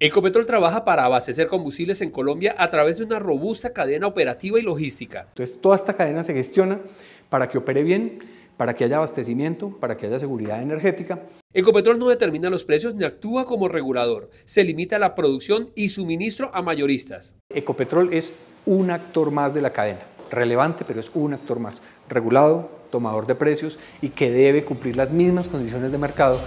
Ecopetrol trabaja para abastecer combustibles en Colombia a través de una robusta cadena operativa y logística. Entonces, toda esta cadena se gestiona para que opere bien, para que haya abastecimiento, para que haya seguridad energética. Ecopetrol no determina los precios ni actúa como regulador. Se limita a la producción y suministro a mayoristas. Ecopetrol es un actor más de la cadena, relevante, pero es un actor más regulado, tomador de precios y que debe cumplir las mismas condiciones de mercado